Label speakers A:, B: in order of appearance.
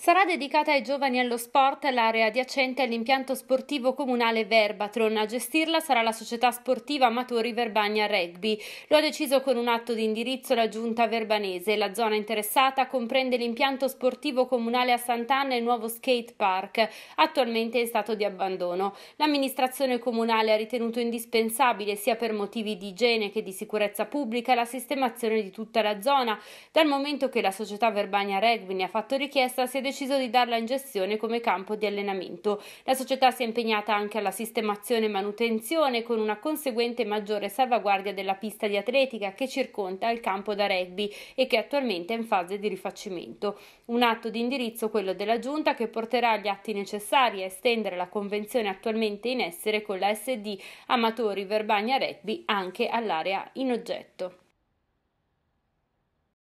A: Sarà dedicata ai giovani allo sport l'area adiacente all'impianto sportivo comunale Verbatron. A gestirla sarà la società sportiva Amatori Verbania Rugby. Lo ha deciso con un atto di indirizzo la giunta verbanese. La zona interessata comprende l'impianto sportivo comunale a Sant'Anna e il nuovo skate park, attualmente in stato di abbandono. L'amministrazione comunale ha ritenuto indispensabile sia per motivi di igiene che di sicurezza pubblica la sistemazione di tutta la zona, dal momento che la società Verbania Rugby ne ha fatto richiesta si è deciso di darla in gestione come campo di allenamento. La società si è impegnata anche alla sistemazione e manutenzione con una conseguente maggiore salvaguardia della pista di atletica che circonda il campo da rugby e che attualmente è in fase di rifacimento. Un atto di indirizzo quello della Giunta che porterà gli atti necessari a estendere la convenzione attualmente in essere con la SD Amatori Verbagna Rugby anche all'area in oggetto.